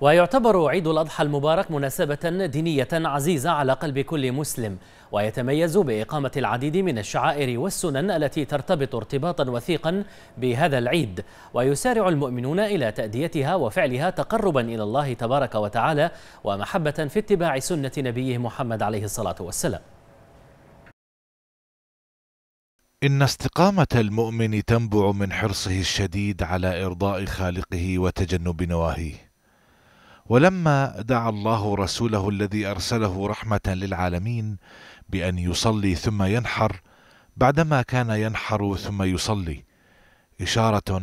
ويعتبر عيد الأضحى المبارك مناسبة دينية عزيزة على قلب كل مسلم ويتميز بإقامة العديد من الشعائر والسنن التي ترتبط ارتباطا وثيقا بهذا العيد ويسارع المؤمنون إلى تأديتها وفعلها تقربا إلى الله تبارك وتعالى ومحبة في اتباع سنة نبيه محمد عليه الصلاة والسلام إن استقامة المؤمن تنبع من حرصه الشديد على إرضاء خالقه وتجنب نواهيه ولما دعا الله رسوله الذي ارسله رحمه للعالمين بان يصلي ثم ينحر بعدما كان ينحر ثم يصلي اشاره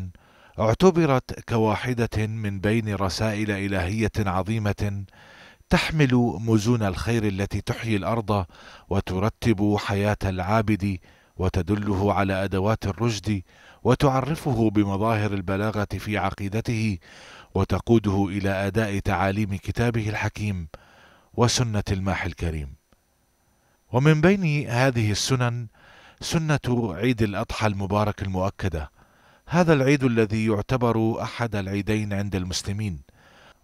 اعتبرت كواحده من بين رسائل الهيه عظيمه تحمل مزون الخير التي تحيي الارض وترتب حياه العابد وتدله على ادوات الرشد وتعرفه بمظاهر البلاغه في عقيدته وتقوده الى اداء تعاليم كتابه الحكيم وسنه الماح الكريم ومن بين هذه السنن سنه عيد الاضحى المبارك المؤكده هذا العيد الذي يعتبر احد العيدين عند المسلمين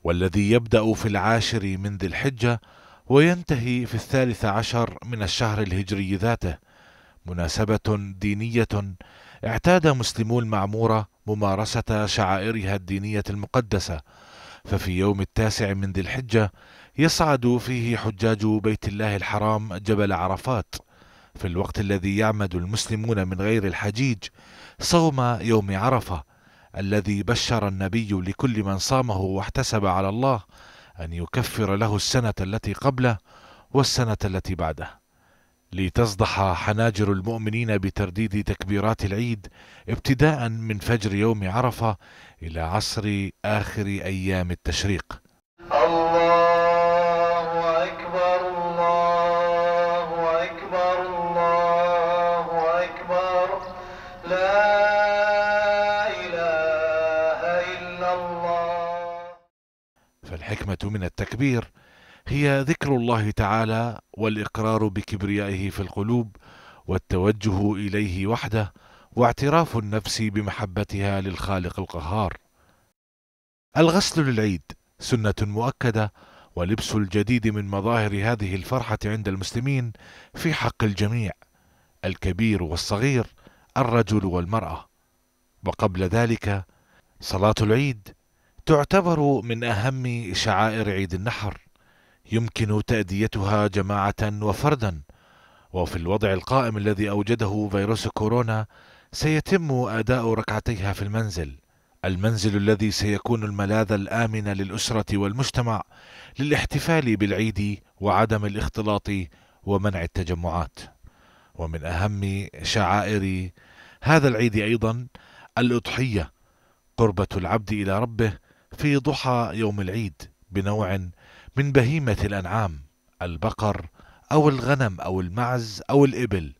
والذي يبدا في العاشر من ذي الحجه وينتهي في الثالث عشر من الشهر الهجري ذاته مناسبه دينيه اعتاد مسلمو المعمورة ممارسة شعائرها الدينية المقدسة ففي يوم التاسع من ذي الحجة يصعد فيه حجاج بيت الله الحرام جبل عرفات في الوقت الذي يعمد المسلمون من غير الحجيج صوم يوم عرفة الذي بشر النبي لكل من صامه واحتسب على الله أن يكفر له السنة التي قبله والسنة التي بعده لتصدح حناجر المؤمنين بترديد تكبيرات العيد ابتداء من فجر يوم عرفه الى عصر اخر ايام التشريق. الله اكبر الله اكبر الله اكبر لا اله الا الله. فالحكمه من التكبير هي ذكر الله تعالى والاقرار بكبريائه في القلوب والتوجه اليه وحده واعتراف النفس بمحبتها للخالق القهار الغسل للعيد سنه مؤكده ولبس الجديد من مظاهر هذه الفرحه عند المسلمين في حق الجميع الكبير والصغير الرجل والمراه وقبل ذلك صلاه العيد تعتبر من اهم شعائر عيد النحر يمكن تأديتها جماعة وفردا وفي الوضع القائم الذي أوجده فيروس كورونا سيتم أداء ركعتيها في المنزل المنزل الذي سيكون الملاذ الآمن للأسرة والمجتمع للاحتفال بالعيد وعدم الاختلاط ومنع التجمعات ومن أهم شعائر هذا العيد أيضا الأضحية قربة العبد إلى ربه في ضحى يوم العيد بنوع من بهيمة الأنعام البقر أو الغنم أو المعز أو الإبل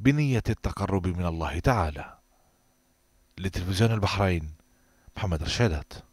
بنية التقرب من الله تعالى لتلفزيون البحرين محمد رشادات